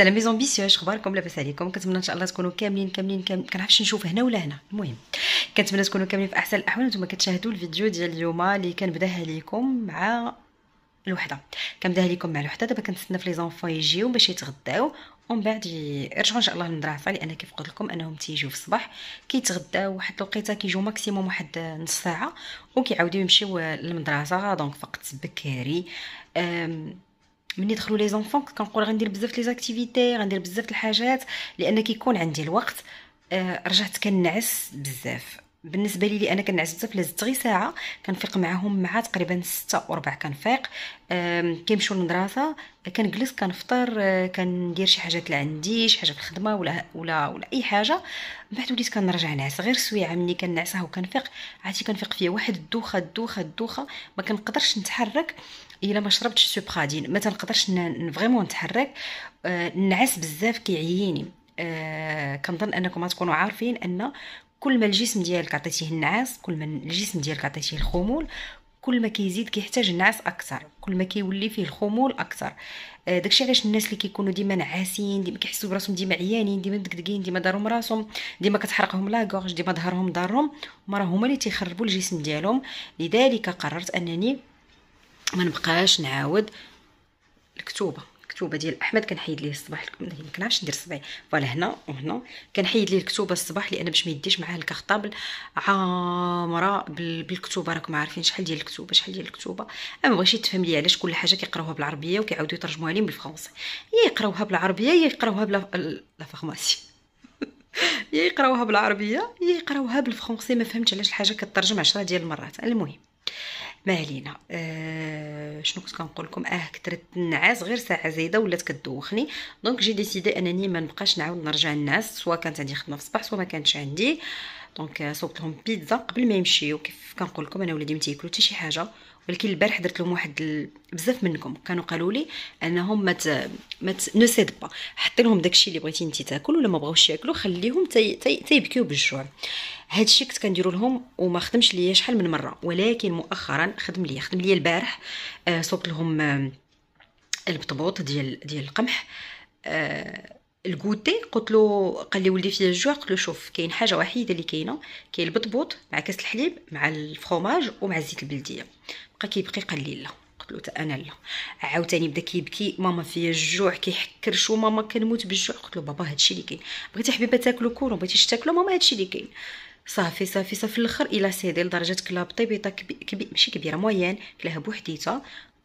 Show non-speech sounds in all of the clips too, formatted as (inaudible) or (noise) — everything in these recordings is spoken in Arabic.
سلام لي زومبيسيو اش اخباركم لاباس عليكم كنتمنى ان شاء الله تكونوا كاملين كاملين كامل كنعرفش نشوف هنا ولا هنا المهم كنتمنى تكونوا كاملين في احسن الاحوال نتوما كتشاهدوا الفيديو ديال اليوم اللي كنبداها لكم مع الوحده كنبداها لكم مع الوحده دابا كنتسنى في لي زونفون يجيو باش يتغداو ومن بعد يرجعوا ان شاء الله للمدرسه لان كيف قلت لكم انهم تيجيو في الصباح كيتغداو واحد الوقيته كيجيو ماكسيموم واحد نص ساعه وكيعاودوا يمشيو للمدرسه دونك فقط بكري ملي يدخلوا لي زونفون كنقول غندير بزاف لي زاكتيفيتي غندير بزاف الحاجات لان كيكون عندي الوقت آه، رجعت كنعس بزاف بالنسبه لي انا كنعس بزاف لازت غير ساعه كنفيق معاهم مع تقريبا 6 وربع كنفيق آه، كنمشيو للمدرسه كنجلس كنفطر آه، كندير شي حاجات اللي عندي شي حاجه في الخدمه ولا ولا ولا اي حاجه من بعد وليت كنرجع نعس غير سويعه ملي كنعسها وكنفيق عاد كنفيق فيها واحد الدوخه الدوخه الدوخه ما كنقدرش نتحرك الا ما شربتش سوبرادين ما تنقدرش فريمون نتحرك النعاس آه، بزاف كيعييني آه، كنظن انكم غتكونوا عارفين ان كل ما الجسم ديالك عطيتيه النعاس كل ما الجسم ديالك عطيتيه الخمول كل ما كيزيد كيحتاج النعاس اكثر كل ما كيولي فيه الخمول اكثر آه، داكشي علاش الناس اللي كيكونوا ديما نعاسين ديما كيحسوا براسهم ديما عيانين ديما مدقدقين ديما دارهم راسهم ديما كتحرقهم لا غورج ديما ظهرهم ضارهم ما راه هما اللي تيخربوا الجسم ديالهم لذلك قررت انني ما نبقاش نعاود الكتوبه الكتوبه ديال احمد كنحيد ليه الصباح ما كنعرفش ندير صبعي فوالا هنا وهنا كنحيد ليه الكتوبه الصباح لان باش ما يديش معاه الكخطابل عامره بالكتوبه راكم عارفين شحال ديال الكتوبه شحال ديال الكتوبه اما بغيتي تفهم لي علاش كل حاجه كيقراوها بالعربيه وكيعاودوا يترجموها لي بالفرنسي يا يقراوها بالعربيه يا يقراوها بلا فارماسي (laughs) يا يقراوها بالعربيه يا يقراوها بالفرنسي ما فهمتش علاش الحاجه كترجم 10 ديال المرات المهم ما علينا آه شنو كنت كنقول لكم اه كثرت النعاس غير ساعه زايده ولات كدوخني دونك جي ديسيدي انني ما نبقاش نعاود نرجع للنعاس سواء كانت عندي خدمه في الصباح سواء ما كانتش عندي آه دونك euh, صوبت لهم بيتزا قبل ما يمشيو كيف كنقول لكم انا ولادي ما تياكلوا حتى شي حاجه ولكن البارح درت لهم واحد ال... بزاف منكم كانوا قالوا لي انهم ما مت... ما مت... نو سيد با حطي لهم داكشي اللي بغيتي انت تاكل ولا ما بغاوش ياكلوا خليهم تي... تي... تيبكيو بالجوع هادشي كنت كنديرو لهم وما خدمش ليا شحال من مره ولكن مؤخرا خدم ليا خدم ليا البارح آه صوبت لهم آه البطبوط ديال ديال القمح آه الكوتي قلت له قال لي ولدي في الجوع قلت له شوف كاين حاجه وحيده اللي كاينه كاين البطبوط مع كاس الحليب مع الفرماج ومع الزيت البلديه بقى كيبقي قال لي لا قلت له انا لا عاوتاني بدا كيبكي ماما فيا الجوع كيحكر شو ماما كنموت بالجوع قلت له بابا هادشي اللي كاين بغيتي حبيبه تاكلو كون بغيتيش تاكلو ماما هادشي اللي كاين صافي صافي صافي الاخر الى سيدي لدرجه كلاب طيبيطه كبير ماشي كبيره مويان كلاها بوحديتها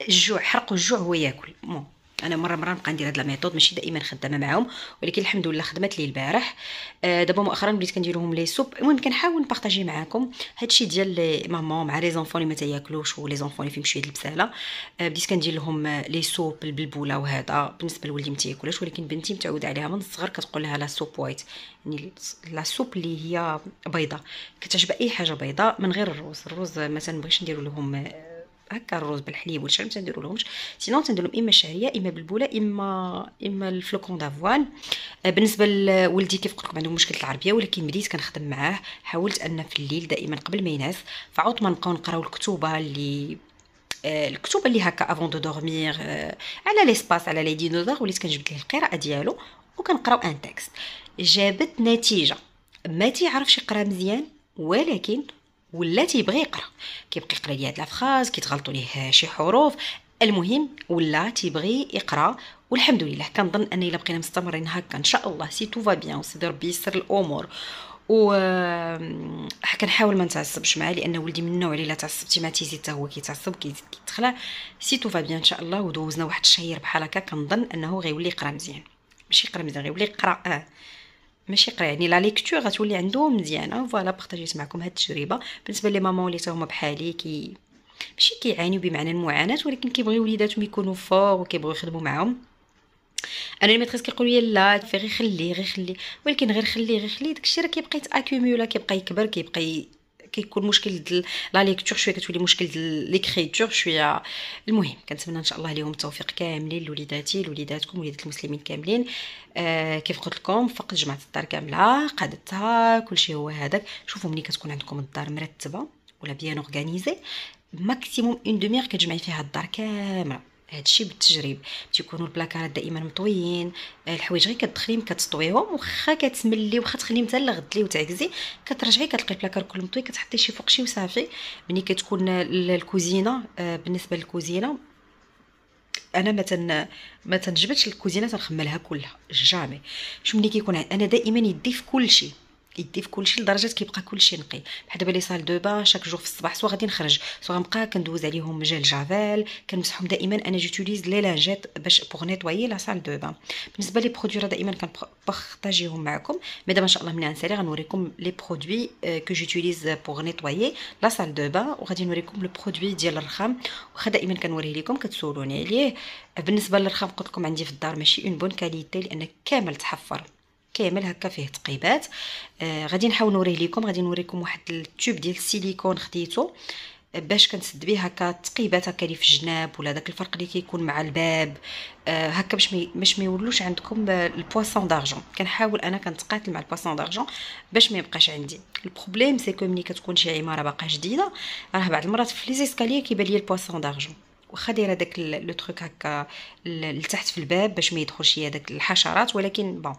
الجوع حرق الجوع هو ياكل مو انا مره مره نبقى ندير هاد لا ميثود ماشي دائما خدامه معاهم ولكن الحمد لله خدمت لي البارح آه دابا مؤخرا بديت كنديرهم لي سوب المهم كنحاول نبارطاجي معاكم هادشي ديال لي مامون مع لي زونفون اللي ما تاياكلوش ولي زونفون اللي فيهم شويه البساله آه بديت كندير لهم لي سوب البلبوله وهذا بالنسبه لولدي ما تاياكلوش ولكن بنتي متعوده عليها من الصغر كتقول لها لا سوب وايت يعني لا سوب اللي هي بيضه كتعجبها اي حاجه بيضه من غير الروز الروز ما تنبغيش ندير لهم هكا الرز بالحليب والشعير ما لهمش سينو لهم اما الشعريه اما بالبوله اما اما الفلوكون دافوان آه، بالنسبه لولدي كيف قلت لكم عنده مشكله العربيه ولكن بديت كنخدم معاه حاولت ان في الليل دائما قبل ما ينعس فعوض ما نبقاو نقراو الكتوبه اللي آه، الكتب اللي هكا افون دو دورمير على ليسباس على لي دينوزور وليت كنجبد ليه القراءه ديالو وكنقراو ان تكست جابت نتيجه ما تيعرفش يقرا مزيان ولكن ولا تيبغي يقرا كيبقى يقرا ليه هاد لافراز كيتغلطوا ليه شي حروف المهم ولا تيبغي يقرا والحمد لله كنظن ان الا بقينا مستمرين هكا ان شاء الله سي تو فا بيان وسيدي ربي يسر الامور و كنحاول ما نتعصبش معاه لان ولدي من النوع اللي الا تعصبتي ما تيزيد حتى هو كيتعصب كيتخلع سي تو فا بيان ان شاء الله ودوزنا واحد الشهير بحال هكا كنظن انه غيولي يقرا مزيان ماشي يقرا مزيان غيولي يقرا اه ماشي قرا يعني لا ليكتور غتولي عنده مزيانه آه، فوالا بارطاجيت معكم هاد التجربه بالنسبه لي مامون اللي هما بحالي كي ماشي كيعانيو بمعنى المعاناه ولكن كيبغيو وليداتهم يكونوا فور وكيبغيو يخدموا معاهم انا الميتريس كيقول لي لا في غير خليه غير خليه ولكن غير خليه غير خليه داكشي راه كيبقى يتاكوميولا كيبقى يكبر كيبقى كيكون مشكل ديال لا ليكتور شويه كتولي مشكل ديال ليكريتور شويه المهم كنتمنى ان شاء الله ليهم التوفيق كاملين لوليداتي لوليداتكم وليدات المسلمين كاملين آه كيف قلت لكم فقط جمعت الدار كامله قادتها كلشي هو هذاك شوفوا ملي كتكون عندكم الدار مرتبه ولا بيان اورغانيزي ماكسيموم اون دوميغ كتجمعي فيها الدار كامله هادشي بالتجريب تيكونوا البلاكارات دائما مطويين الحوايج غير كتدخليهم كتطويهم واخا كتملي واخا تخليهم حتى لغد لي وتعكزي كترجعي كتلقي البلاكار كله مطوي كتحطي شي فوق شي وصافي ملي كتكون الكوزينه آه، بالنسبه للكوزينه انا ما تن ما تنجبدش الكوزينه تنخملها كلها جامي شو ملي كيكون انا دائما يدي في كل شيء يدي في كلشي لدرجه كيبقى كلشي نقي بحال دابا لي سال دو بان شاك جوغ في الصباح سوا غادي نخرج سوا غنبقى كندوز عليهم جيل جافيل كنمسحهم دائما انا جوتيليز لي لانجيت باش بوغ نيتواي لا سال دو بان بالنسبه لي برودوي راه دائما كنبارطاجيهم معكم مي دابا ان شاء الله من نسالي غنوريكم لي برودوي كو جوتيليز بوغ نيتواي لا سال دو بان وغادي نوريكم لو برودوي ديال الرخام واخا دائما كنوريه لكم كتسولوني عليه بالنسبه للرخام قلت لكم عندي في الدار ماشي اون بون كاليتي لان كامل تحفر كامل هكا فيه تقيبات آه غادي نحاول نوريه لكم غادي نوريكم واحد التوب ديال السيليكون خديته آه، باش كنسد بيه هكا التقيبات هكا اللي في الجناب ولا داك الفرق اللي كيكون مع الباب آه هكا باش مي باش ما يولوش عندكم آه، البواسون دارجون كنحاول انا كنتقاتل مع البواسون دارجون باش ما يبقاش عندي البروبليم سي كو ملي كتكون شي عماره باقا جديده راه بعض المرات في لي زيسكاليي كيبان لي البواسون دارجون واخا دايره داك لو تروك هكا لتحت في الباب باش ما يدخلش ليا داك الحشرات ولكن بون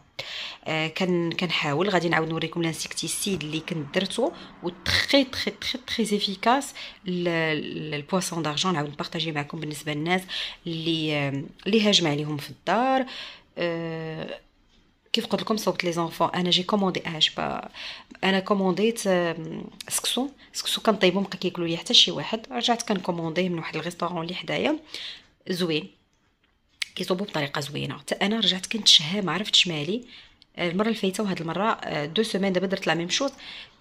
آه كان كنحاول غادي نعاود نوريكم لانسيكتيسيد اللي كنت درتو و تري تري تري تري زيفيكاس البواسون دارجون نعاود نبارطاجي معكم بالنسبه للناس اللي آه، اللي هاجم عليهم في الدار آه كيف قلت لكم صوت لي زونفون انا جي كوموندي اش انا كومونديت سكسو سكسو كنطيبو مبقى كياكلو ليا حتى شي واحد رجعت كنكومونديه من واحد الريستورون اللي حدايا زوين كيصوبو بطريقه زوينه حتى انا رجعت كنتشهى ما عرفتش مالي آه، المره الفايته وهاد المره آه، دو سيمين دابا درت لا ميم شوز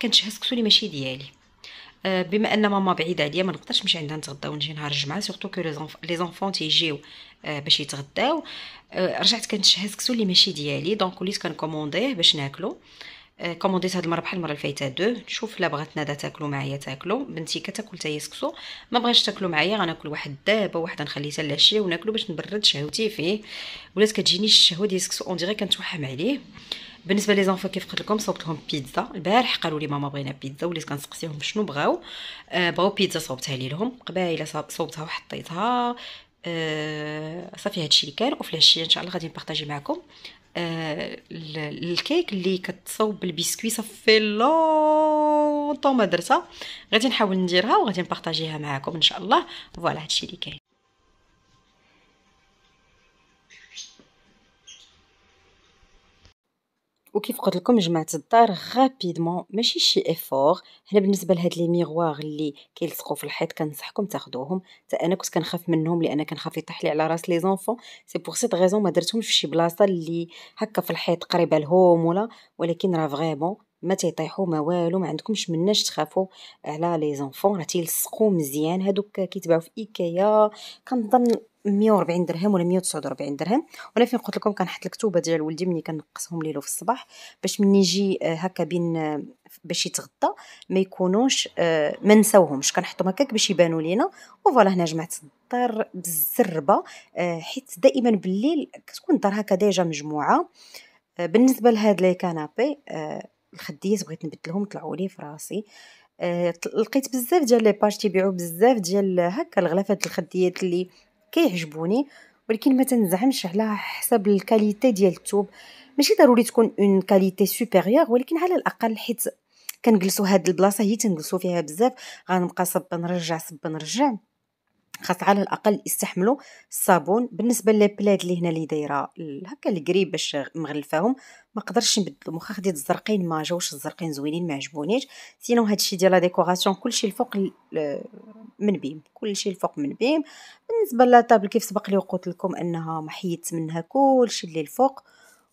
كنتشهى سكسو اللي ماشي ديالي آه، بما ان ماما بعيده عليا ما نقدرش نمشي عندها نتغدى ونجي نهار الجمعه سورتو كو لي زونفون تيجيو آه، باش يتغداو آه، رجعت كنشهز كسو اللي ماشي ديالي دونك وليت كنكومونديه باش ناكلو آه، كومونديت هاد المره بحال المره الفايته دو نشوف لا بغات نادا تاكلو معايا تاكلو بنتي كتاكل تاهي سكسو ما بغاش تاكلو معايا غناكل واحد دابه واحده نخليها للعشيه وناكلو باش نبرد شهوتي فيه ولات كتجيني الشهوه ديال سكسو اون ديغي كنتوحم عليه بالنسبه لي زونفو كيف قلت لكم صوبت لهم بيتزا البارح قالوا لي ماما بغينا بيتزا وليت كنسقسيهم شنو بغاو بغاو بيتزا صوبتها لهم قبايله صوبتها وحطيتها آه صافي هادشي اللي كان وفي العشيه ان شاء الله غادي نبارطاجي معكم آه الكيك اللي كتصوب بالبسكوي صافي لونطون طوم درتها غادي نحاول نديرها وغادي نبارطاجيها معكم ان شاء الله فوالا هادشي اللي كاين وكيف قلت لكم جمعت الدار غابيدمون ماشي شي افور هنا بالنسبه لهاد لي ميغوار اللي كيلصقوا في الحيط كنصحكم تاخذوهم حتى انا كنت كنخاف منهم لان كنخاف يطيح لي على راس لي زونفون سي بوغ سيت غيزون ما درتهمش في شي بلاصه اللي هكا في الحيط قريبه لهم ولا ولكن راه فريمون ما تيطيحوا ما والو ما عندكمش مناش تخافوا على لي زونفون راه تيلصقوا مزيان هادوك كيتباعوا في ايكيا كنظن 140 درهم ولا 149 درهم وانا فين قلت لكم كنحط الكتوبه ديال ولدي ملي كنقصهم ليلو في الصباح باش ملي يجي آه، هكا بين آه، باش يتغطى ما يكونوش آه، ما نساوهمش كنحطهم هكاك باش يبانوا لينا وفوالا هنا جمعت الدار بالزربه حيت دائما بالليل كتكون الدار هكا ديجا مجموعه بالنسبه لهاد لي كانابي الخديات بغيت نبدلهم طلعوا لي في راسي أه لقيت بزاف ديال لي باج تيبيعوا بزاف ديال هكا الغلافات الخديات اللي كيعجبوني ولكن ما تنزعمش على حسب الكاليتي ديال الثوب ماشي ضروري تكون اون كاليتي سوبيريور ولكن على الاقل حيت كنجلسوا هاد البلاصه هي تنجلسوا فيها بزاف غنبقى صب نرجع صب نرجع خاص على الاقل يستحملوا الصابون بالنسبه للبلاد اللي هنا اللي دايره هكا القريب باش مغلفاهم ما قدرش نبدلو واخا خديت الزرقين ما جاوش الزرقين زوينين ما عجبونيش سينو هادشي ديال لا ديكوراسيون كلشي الفوق من بيم كلشي الفوق من بيم بالنسبه للطابل كيف سبق لي وقلت لكم انها محيت منها كلشي اللي الفوق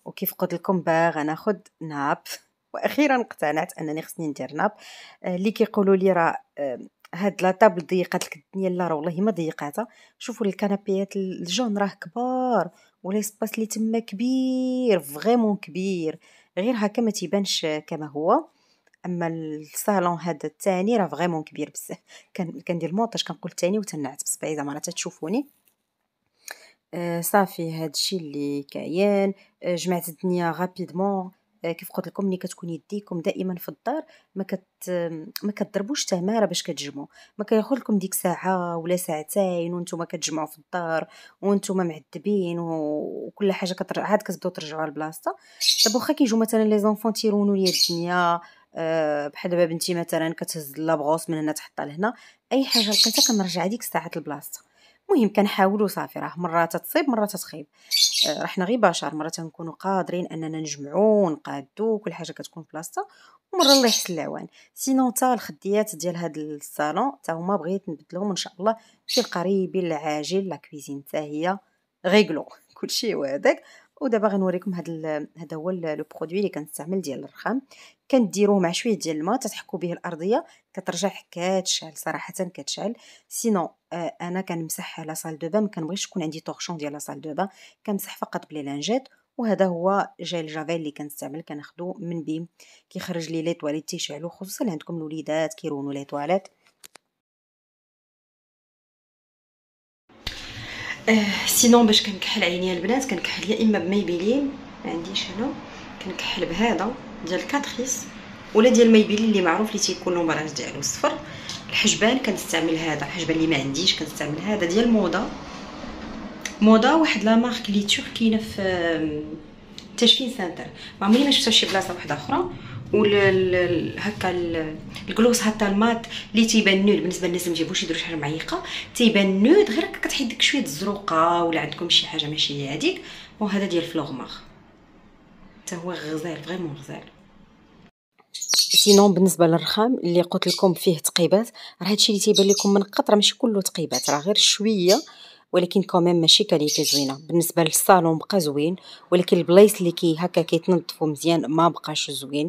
وكيف قلت لكم باغا ناخذ ناب (laughs) واخيرا اقتنعت انني خصني ندير ناب اللي آه، كيقولوا لي راه آه، هاد لاطابل ضيقات لك الدنيا لا راه والله ما ضيقاتها شوفوا الكنبيات الجون راه كبار وليسباس اللي تما كبير فريمون كبير غير هكا ما تيبانش كما هو اما الصالون هذا الثاني راه فريمون كبير بزاف كندير المونتاج كنقول الثاني وتنعت بصبعي زعما راه تتشوفوني آه صافي هادشي اللي كاين آه جمعت الدنيا غابيدمون كيف قلت لكم ملي كتكون يديكم دائما في الدار ما كت ما كتضربوش تماره باش كتجمعوا ما كياخذ لكم ديك ساعه ولا ساعتين وانتم كتجمعوا في الدار وانتم معذبين وكل حاجه كتر... عاد كتبداو ترجعوا لبلاصتها دابا واخا كيجوا مثلا لي زونفون تيرونوا ليا الدنيا آه، بحال دابا بنتي مثلا كتهز لابغوس من هنا تحطها لهنا اي حاجه لقيتها كنرجع ديك الساعه لبلاصتها مهم كنحاولوا صافي راه مره تتصيب مره تتخيب آه رحنا غير بشر مره تنكونوا قادرين اننا نجمعوا نقادو كل حاجه كتكون بلاصتها ومره الله يحسن العوان سينو تا الخديات ديال هاد الصالون تا هما بغيت نبدلهم ان شاء الله في القريب العاجل لا كويزين تا هي ريغلو (laughs) كلشي هو هذاك ودابا غنوريكم هذا هذا هو لو برودوي اللي كنستعمل ديال الرخام كنديروه مع شويه ديال الماء تتحكوا به الارضيه كترجع كتشعل صراحه كتشعل سينو آه انا كنمسح على صال دو بان ما كنبغيش يكون عندي طورشون ديال لا دو بان كنمسح فقط بلي لانجيت وهذا هو جيل جافيل اللي كنستعمل كناخذو من بيم كيخرج لي لي تواليت تيشعلو خصوصا عندكم الوليدات كيرونو لي طواليت آه سينون باش كنكحل عينيا البنات كنكحل يا اما بميبيلين ما عنديش هنا كنكحل بهذا ديال كاتريس ولا ديال مايبيلين اللي معروف اللي تيكون لومبراج ديالو صفر الحجبان كنستعمل هذا الحجبان اللي ما عنديش كنستعمل هذا ديال موضه موضه واحد لا مارك لي تورك كاينه في تشفين سنتر ما عمري ما شفتها شي بلاصه واحده اخرى ولا هكا الكلوس حتى المات اللي تيبان نود بالنسبه للناس اللي مجيبوش يديروا شي حاجه معيقه تيبان نود غير هكا كتحيد ديك شويه الزروقه ولا عندكم شي حاجه ماشي هذيك وهذا ديال فلوغماغ حتى هو غزال فريمون غزال سينون بالنسبه للرخام اللي قلت لكم فيه تقيبات راه هادشي اللي تيبان لكم من راه ماشي كله تقيبات راه غير شويه ولكن كمان ماشي كاليتي زوينه بالنسبه للصالون بقى زوين ولكن البلايص اللي كي هكا كيتنظفوا مزيان ما بقاش زوين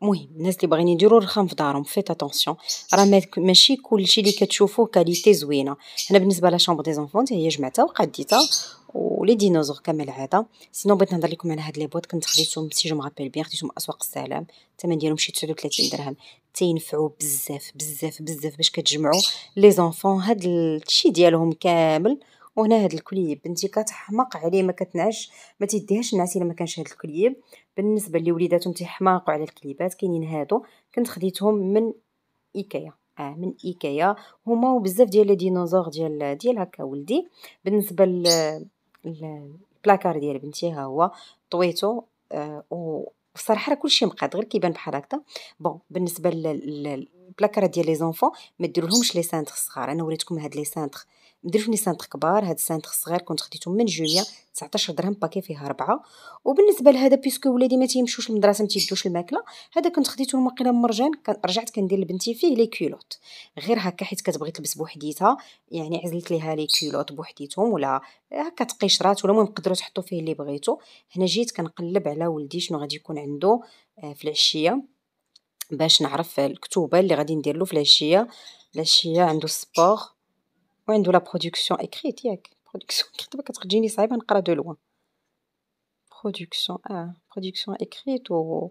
مهم الناس اللي باغيين يديروا الرخام في دارهم فيت اتونسيون راه ماشي كلشي اللي كتشوفوه كاليتي زوينه هنا بالنسبه لا شامبر دي زونفون هي جمعتها وقديتها ولي ديناصور كما العاده سينو بغيت نهضر لكم على هاد لي بوات كنت خديتهم سي جو مغابيل بيان خديتهم اسواق السلام الثمن ديالهم شي 39 درهم تينفعوا بزاف بزاف بزاف باش كتجمعوا لي زونفون هاد الشيء ديالهم كامل وهنا هاد الكليب بنتي كتحماق عليه ما كتنعش ما تديهاش الناس الا ما كانش هاد الكليب بالنسبه لوليداتهم تيحماقوا على الكليبات كاينين هادو كنت خديتهم من ايكيا اه من ايكيا هما وبزاف ديال لي ديناصور ديال ديال هكا ولدي بالنسبه لل البلاكار ديال بنتي ها هو طويته آه بصراحه راه كلشي مقاد غير كيبان بحال هكذا بون بالنسبه للبلاكره ديال لي زونفون ما ديرولهمش لي سانتر صغار انا وريتكم هاد لي سانتر في سانتر كبار هاد سانتر الصغير كنت خديتو من جوميا 19 درهم باكي فيها ربعه وبالنسبه لهذا بيسكو ولادي ما تيمشوش للمدرسه ما تيدوش الماكله هذا كنت خديته المقيله مرجان كان رجعت كندير لبنتي فيه لي كيلوت غير هكا حيت كتبغي تلبس بوحديتها يعني عزلت ليها لي كيلوت بوحديتهم ولا هكا تقيشرات ولا المهم تقدروا تحطوا فيه اللي بغيتو هنا جيت كنقلب على ولدي شنو غادي يكون عنده آه، في العشيه باش نعرف الكتوبه اللي غادي ندير له في العشيه العشيه عنده سبور وعندو لا برودكسيون اكريت ياك برودكسيون اكريت ما كتجيني صعيبه نقرا دو لوان برودكسيون اه برودكسيون اكريت و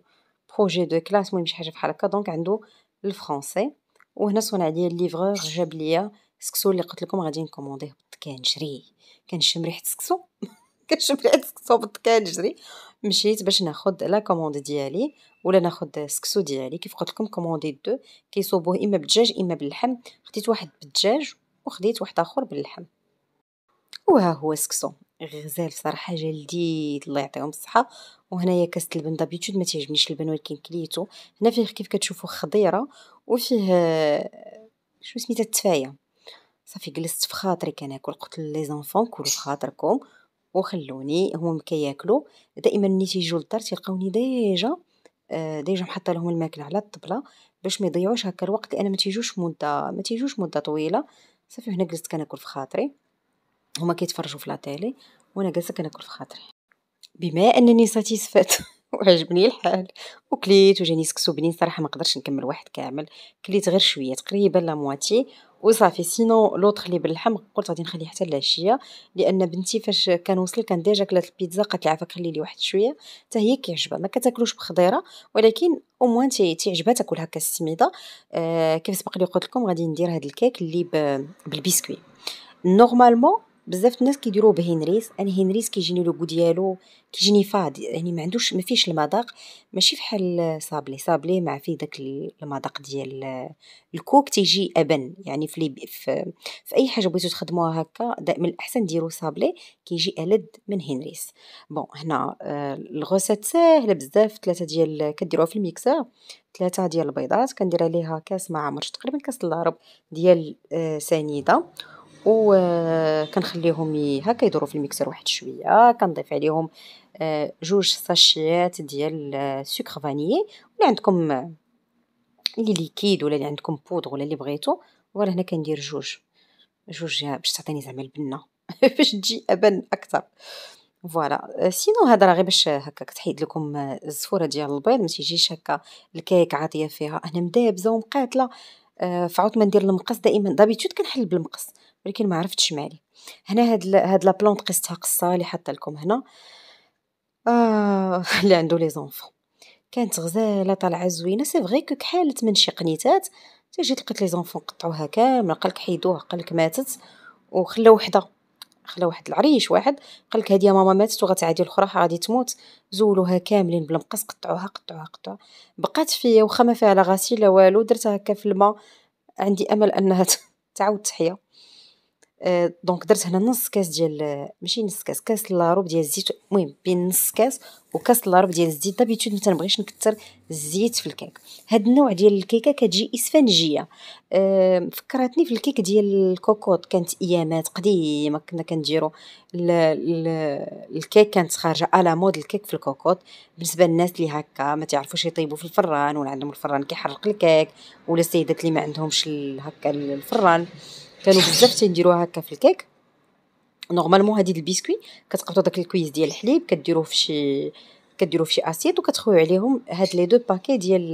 بروجي دو كلاس المهم شي حاجه بحال هكا دونك عندو الفرونسي وهنا صون عليا الليفرور جاب ليا السكسو اللي قلت لكم غادي نكومونديه كنجري كنشم ريحه السكسو (laughs) كنشم ريحه السكسو بالطكان نجري مشيت باش ناخد لا كوموند ديالي ولا ناخد السكسو ديالي كيف قلت لكم كوموندي دو كيصوبوه اما بالدجاج اما باللحم خديت واحد بالدجاج وخديت واحد اخر باللحم وها هو سكسو غزال صراحه جلديد الله يعطيهم الصحه وهنايا كاس البن دابيتود ما تعجبنيش البن ولكن كليته هنا فيه كيف كتشوفوا خضيره وفيه شو سميتها التفايا صافي جلست في خاطري كناكل قلت لي زونفون كلوا في خاطركم وخلوني هما كياكلوا دائما ملي تيجيو للدار تيلقاوني ديجا آه، ديجا محطه لهم الماكله على الطبله باش ما يضيعوش هكا الوقت لان ما تيجوش مده ما تيجوش مده طويله صافي هنا جلست كناكل في خاطري هما كيتفرجوا في لاتيلي وانا جالسه كناكل في خاطري بما انني ساتيسفات (laughs) وعجبني الحال وكليت وجاني سكسو بنين صراحه ما قدرتش نكمل واحد كامل كليت غير شويه تقريبا لا مواتي وصافي سينو لوطخ اللي باللحم قلت غادي نخليه حتى العشيه لان بنتي فاش كنوصل كان ديجا كلات البيتزا قالت لي عافاك خلي لي واحد شويه حتى هي كيعجبها ما كتاكلوش بخضيره ولكن اوموان تيعجبها تاكل هكا السميده آه كيف سبق لي قلت لكم غادي ندير هذا الكيك اللي بالبسكوي نورمالمون بزاف الناس كيديروا بهنريس انا هنريس كيجيني لوكو ديالو كيجيني فاد يعني ما عندوش ما فيهش المذاق ماشي بحال صابلي صابلي مع فيه داك المذاق ديال الكوك تيجي ابن يعني في, في, اي حاجه بغيتو تخدموها هكا دائما الاحسن ديروا صابلي كيجي الد من هنريس بون هنا آه، الغوسات ساهله بزاف ثلاثه ديال كديروها في الميكسر ثلاثه ديال البيضات كندير عليها كاس مع تقريبا كاس العرب ديال آه، سنيده وكنخليهم هكا يدورو في الميكسر واحد شوية، كنضيف عليهم آه، جوج ساشيات ديال السكر آه، فانيي ولا عندكم اللي آه، ليكيد ولا اللي عندكم بودغ ولا اللي بغيتو، وراه هنا كندير جوج، جوج باش تعطيني زعما البنة (laughs) باش تجي أبن أكثر، فوالا سينو هذا راه غير باش هكاك تحيد لكم الزفورة ديال البيض متيجيش هكا الكيك عاطية فيها أنا مدابزة ومقاتلة فعاوت ما ندير المقص دائما دابيتود كنحل بالمقص. ولكن ما عرفتش مالي هنا هاد هاد لا بلونط قصتها قصه اللي حاطه لكم هنا آه اللي عنده لي زونفون كانت غزاله طالعه زوينه سي فغي كو كحالت من شي قنيتات حتى جيت لقيت لي زونفون قطعوها كامل قالك حيدوها قالك ماتت وخلا وحده خلا واحد العريش واحد قالك هادي ماما ماتت وغتعادي الاخرى غادي تموت زولوها كاملين بالمقص قطعوها قطعوها قطعوها بقات فيا وخا ما فيها لا غسيل لا والو درتها هكا في الماء عندي امل انها تعاود تحيا دونك euh, درت هنا نص كاس ديال ماشي نص كاس كاس لاروب ديال الزيت المهم بين نص كاس وكاس لاروب ديال الزيت دابيتود ما تنبغيش نكثر الزيت في الكيك هاد النوع ديال الكيكه كتجي اسفنجيه آه، فكرتني في الكيك ديال الكوكوط كانت ايامات قديمه كنا كنديرو الكيك كانت خارجه على مود الكيك في الكوكوط بالنسبه للناس اللي هكا ما تعرفوش يطيبوا في الفران ولا عندهم الفران كيحرق الكيك ولا السيدات اللي ما عندهمش هكا الفران كانوا بزاف تنديروها هكا في الكيك نورمالمون هادي البسكوي كتقبطوا داك الكويس ديال الحليب كديروه في شي كديروه في شي اسيت وكتخويو عليهم هاد لي دو باكي ديال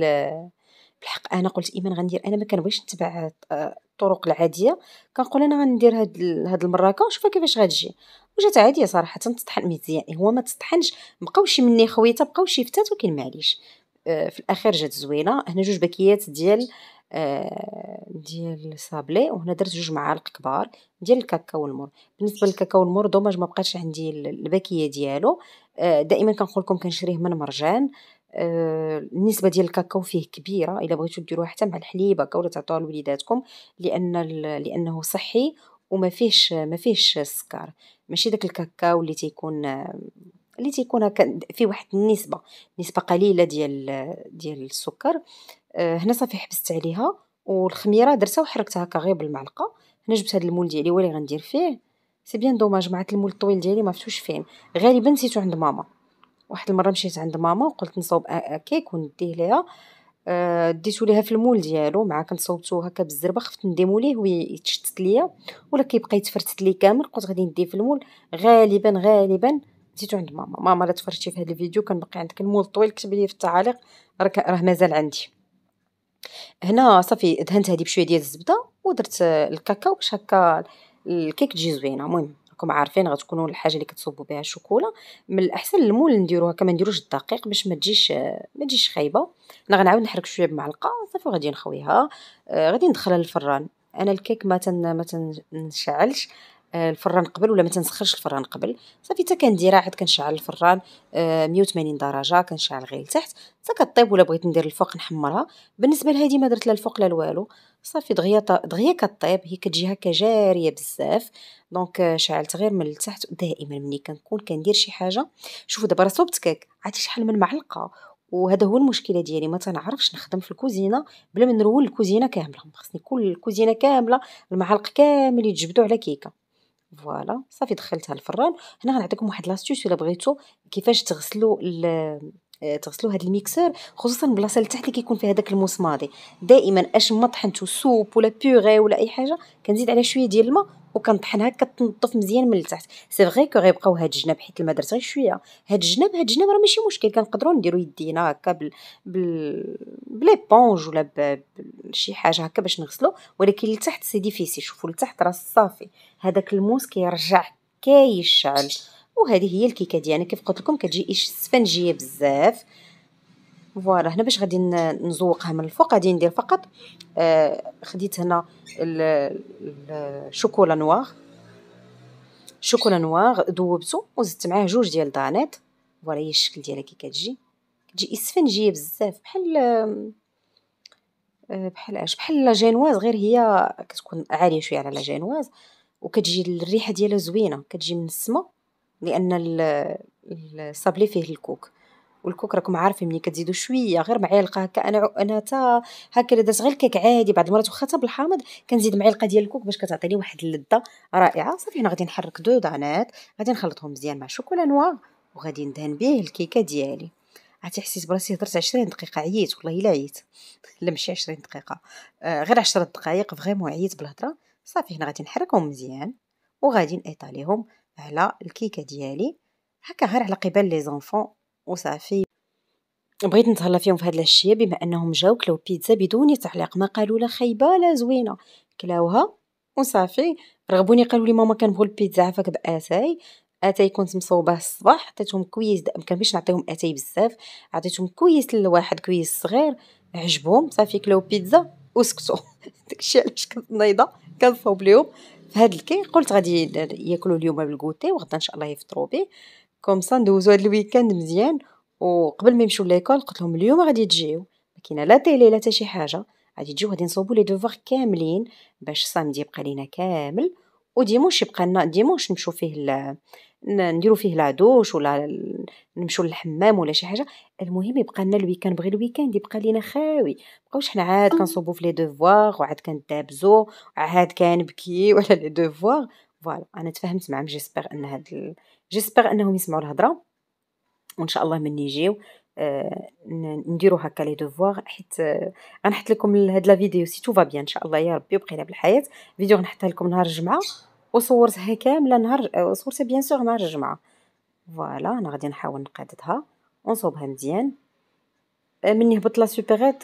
بالحق انا قلت ايمان غندير انا ما كنبغيش نتبع آه، الطرق العاديه كنقول انا غندير هاد هاد المراكه ونشوفها كيفاش غتجي وجات عاديه صراحه تطحن مزيان يعني هو ما تطحنش بقاو شي مني خويته بقاو شي فتات ولكن معليش آه، في الاخير جات زوينه هنا جوج باكيات ديال آه، ديال الصابلي وهنا درت جوج معالق كبار ديال الكاكاو المر بالنسبه للكاكاو المر دوماج ما بقاش عندي الباكيه ديالو آه، دائما كنقول لكم كنشريه من مرجان آه، النسبه ديال الكاكاو فيه كبيره الا بغيتو ديروها حتى مع الحليب هكا ولا تعطوها لوليداتكم لان لانه صحي وما فيهش ما فيهش السكر ماشي داك الكاكاو اللي تيكون اللي تيكون فيه واحد النسبه نسبه قليله ديال ديال السكر آه، هنا صافي حبست عليها والخميره درتها وحركتها هكا غير بالمعلقه هنا جبت هذا المول ديالي هو اللي غندير فيه سي بيان دوماج معت المول الطويل ديالي ما فتوش فين غالبا نسيتو عند ماما واحد المره مشيت عند ماما وقلت نصوب كيك ونديه ليها آه، ديتو ليها في المول ديالو مع كنصوبتو هكا بالزربه خفت نديمو ليه ويتشتت ليا ولا كيبقى يتفرتت لي كامل قلت غادي نديه في المول غالبا غالبا نسيتو عند ماما ماما لا تفرجتي في هذا الفيديو كنبقي عندك المول الطويل كتب لي في التعاليق راه مازال عندي هنا صافي دهنت هادي بشويه ديال الزبده ودرت آه، الكاكاو باش هكا الكيك تجي زوينه المهم راكم عارفين غتكونوا الحاجه اللي كتصوبوا بها الشوكولا من الاحسن المول نديروها كما نديروش الدقيق باش ما تجيش آه، ما تجيش خايبه انا غنعاود نحرك شويه بمعلقه صافي وغادي نخويها آه غادي ندخلها للفران انا الكيك ما تن ما تنشعلش آه، الفران قبل ولا ما تنسخرش الفران قبل صافي حتى كنديرها عاد كنشعل الفران 180 آه، درجه كنشعل غير لتحت حتى كطيب ولا بغيت ندير الفوق نحمرها بالنسبه لهادي ما درت لا الفوق لا والو صافي دغيا دغيا كطيب هي كتجي هكا جاريه بزاف دونك آه، شعلت غير من التحت دائما ملي كنكون كندير شي حاجه شوفوا دابا راه صوبت كيك عرفتي شحال من معلقه وهذا هو المشكله ديالي ما تنعرفش نخدم في الكوزينه بلا ما نرول الكوزينه كامله خصني كل الكوزينه كامله المعالق كامل يتجبدوا على كيكه فوالا صافي دخلتها الفران هنا غنعطيكم واحد لاستيس الا بغيتو كيفاش تغسلوا آه، تغسلوا هذا الميكسور خصوصا البلاصه اللي تحت اللي كيكون فيها داك ماضي دائما اش ما طحنتو سوب ولا بيغي ولا اي حاجه كنزيد عليها شويه ديال الماء وكنطحنها كتنظف مزيان من التحت سي فغي كو غيبقاو هاد الجناب حيت الماء درت غير شويه هاد الجناب هاد الجناب راه ماشي مشكل كنقدروا نديرو يدينا هكا بال بال بليبونج ولا بشي حاجه هكا باش نغسلو ولكن التحت سي ديفيسي شوفوا التحت راه صافي هذاك الموس كيرجع كيشعل وهذه هي الكيكه ديالنا كيف قلت لكم كتجي اسفنجيه بزاف فوالا هنا باش غادي نزوقها من الفوق غادي ندير فقط آه خديت هنا الشوكولا نوار شوكولا نوار ذوبته وزدت معاه جوج ديال الدانيت فوالا هي الشكل ديالها كي كتجي كتجي اسفنجيه بزاف بحال آه، بحال اش بحال لا جينواز غير هي كتكون عاليه شويه على لا جينواز وكتجي الريحه ديالها زوينه كتجي من السما لان الصابلي فيه الكوك والكوك راكم عارفين ملي كتزيدو شويه غير معلقه هكا انا انا تا هكا الا درت غير الكيك عادي بعض المرات واخا بالحامض كنزيد معلقه ديال الكوك باش كتعطيني واحد اللذه رائعه صافي هنا غادي نحرك دانات غادي نخلطهم مزيان مع الشوكولا نوار وغادي ندهن به الكيكه ديالي عرفتي حسيت براسي هضرت 20 دقيقه عييت والله الا عييت (laughs) لا ماشي 20 دقيقه آه غير 10 دقائق فريمون عييت بالهضره صافي هنا غادي نحركهم مزيان وغادي نايطاليهم على الكيكه ديالي هكا غير على قبل لي زونفون وصافي بغيت نتهلا فيهم في هاد العشيه بما انهم جاو كلاو بيتزا بدون تعليق ما قالوا لا خايبه لا زوينه كلاوها وصافي رغبوني قالوا لي ماما كنبغوا البيتزا عفاك باتاي اتاي كنت مصوبه الصباح عطيتهم كويس ما كنبغيش نعطيهم اتاي بزاف عطيتهم كويس لواحد كويس صغير عجبهم صافي كلاو بيتزا وسكتوا (laughs) داكشي علاش كنت نايضه كنصوب ليهم فهاد الكي قلت غادي ياكلوا اليوم بالكوتي وغدا ان شاء الله يفطروا به كوم سا ندوزو هاد الويكاند مزيان وقبل ما يمشيو ليكول قلت لهم اليوم غادي تجيو ما كاينه لا تيلي لا حتى شي حاجه غادي تجيو غادي نصوبو لي دوفوار كاملين باش سامدي يبقى لينا كامل وديموش يبقى لنا ديموش نمشو فيه نديرو فيه لادوش ولا نمشو للحمام ولا شي حاجة، المهم يبقى لنا الويكاند بغي الويكاند يبقى لينا خاوي، مبقاوش حنا عاد كنصوبو في لي دوفوار وعاد كندابزو عاد كنبكي على (laughs) لي دوفواغ، فوالا أنا تفاهمت معاهم جيسبيغ أن هاد جيسبيغ أنهم يسمعو الهضرة وإن شاء الله من يجيو آه، نديرو هكا لي دوفوار حيت آه، غنحط لكم هاد لا فيديو سي تو بيان ان شاء الله يا ربي وبقينا بالحياه فيديو غنحطها لكم نهار الجمعه وصورتها كامله نهار صورتها بيان سور نهار الجمعه فوالا انا غادي نحاول نقاددها ونصوبها مزيان آه، مني هبط لا سوبرات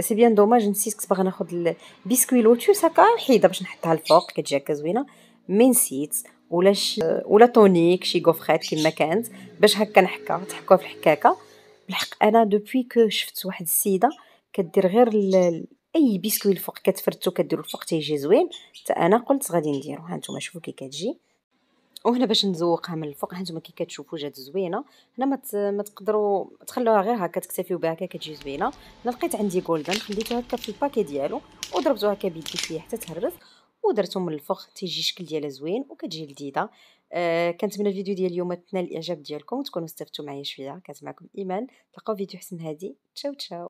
سي بيان دوماج نسيت كنت باغا ناخذ البسكوي لوتوس هكا حيده باش نحطها الفوق كتجي هكا زوينه مي نسيت ولا شي ولا طونيك شي غوفريت كيما كانت باش هكا نحكا تحكوا في الحكاكه بالحق انا دوبوي كو شفت واحد السيده كدير غير ال... اي بيسكوي الفوق كتفرتو كديرو الفوق تيجي زوين حتى انا قلت غادي نديرو هانتوما شوفوا كي كتجي وهنا باش نزوقها من الفوق هانتوما كي كتشوفوا جات زوينه هنا ما تقدروا تخلوها غير هكا تكتفيو بها هكا كتجي زوينه لقيت عندي جولدن خليته هكا في الباكي ديالو وضربته هكا بيدي شويه حتى تهرس ودرتو من الفوق تيجي الشكل ديالها زوين وكتجي لذيذه أه كنتمنى الفيديو ديال اليوم تنال الاعجاب ديالكم وتكونوا استفدتوا معايا شويه كانت معكم ايمان تلقاو فيديو حسن هادي تشاو تشاو